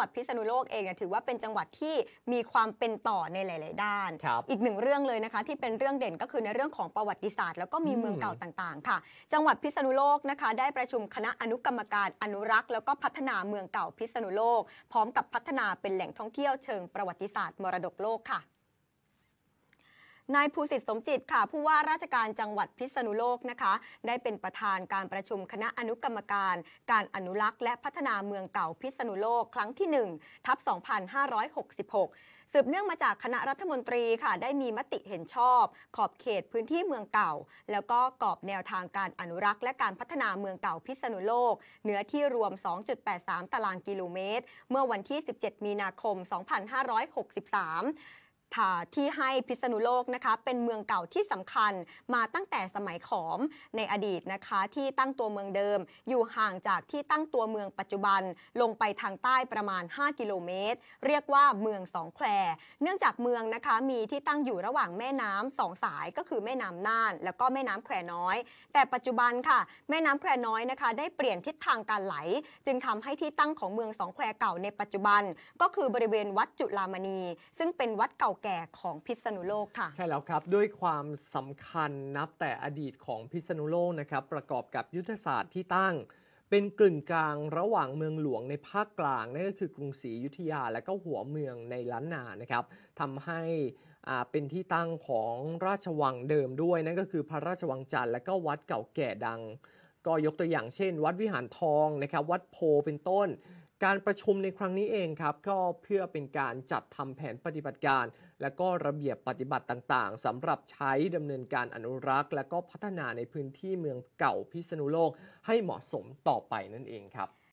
วัดพิษณุโลกเองเนี่ยถือว่าเป็นจังหวัดที่มีความเป็นต่อในหลาย ๆด้าน อีกหนึ่งเรื่องเลยนะคะที่เป็นเรื่องเด่นก็คือในเรื่องของประวัติศาสตร์ แล้วก็มีเมืองเก่าต่างๆ ค่ะ จังหวัดพิษณุโลกนะคะ ได้ประชุมคณะอนุกรรมการอนุรักษ์ แล้วก็พัฒนาเมืองเก่าพิษณุโลกพร้อมกับพัฒนาเป็นแหล่งท่องเที่ยวเชิงประวัติศาสตร์มรดกโลกค่ะนายภูสิทธิ์สมจิตค่ะผู้ว่าราชการจังหวัดพิษณุโลกนะคะ ได้เป็นประธานการประชุมคณะอนุกรรมการ การอนุรักษ์และพัฒนาเมืองเก่าพิษณุโลกครั้งที่1ทับ2566 สืบเนื่องมาจากคณะรัฐมนตรีค่ะได้มีมติเห็นชอบ ขอบเขตพื้นที่เมืองเก่า แล้วก็กรอบแนวทางการอนุรักษ์และการพัฒนาเมืองเก่าพิษณุโลกเนื้อที่รวม 2.83 ตารางกิโลเมตร เมื่อวันที่ 17มีนาคม2563ที่ให้พิษณุโลกนะคะเป็นเมืองเก่าที่สำคัญ มาตั้งแต่สมัยขอมในอดีตนะคะ ที่ตั้งตัวเมืองเดิม อยู่ห่างจากที่ตั้งตัวเมืองปัจจุบัน ลงไปทางใต้ประมาณ 5 กิโลเมตร เรียกว่าเมืองสองแควเนื่องจากเมืองนะคะมีที่ตั้งอยู่ระหว่างแม่น้ำสองสายก็คือแม่น้ำน่านแล้วก็แม่น้ำแควน้อย แต่ปัจจุบันค่ะ แม่น้ำแควน้อยนะคะ ได้เปลี่ยนทิศทางการไหล จึงทำให้ที่ตั้งของเมืองสองแควเก่าในปัจจุบัน ก็คือบริเวณวัดจุฬามณีซึ่งเป็นวัดเก่าแก่ของพิษณุโลกค่ะใช่แล้วครับด้วยความสำคัญนับแต่อดีตของพิษณุโลกนะครับ ประกอบกับยุทธศาสตร์ที่ตั้งเป็นกลึ่งกลางระหว่างเมืองหลวงในภาคกลางนั่นก็คือกรุงศรีอยุธยาและก็หัวเมืองในล้านนานะครับทำให้อ่าเป็นที่ตั้งของราชวังเดิมด้วย นั่นก็คือพระราชวังจันทร์และก็วัดเก่าแก่ดัง ก็ยกตัวอย่างเช่น วัดวิหารทองนะครับ วัดโพเป็นต้นการประชุมในครั้งนี้เองครับ ก็เพื่อเป็นการจัดทำแผนปฏิบัติการ และก็ระเบียบปฏิบัติต่างๆ สำหรับใช้ดำเนินการอนุรักษ์ และก็พัฒนาในพื้นที่เมืองเก่าพิษณุโลกให้เหมาะสมต่อไปนั่นเองครับ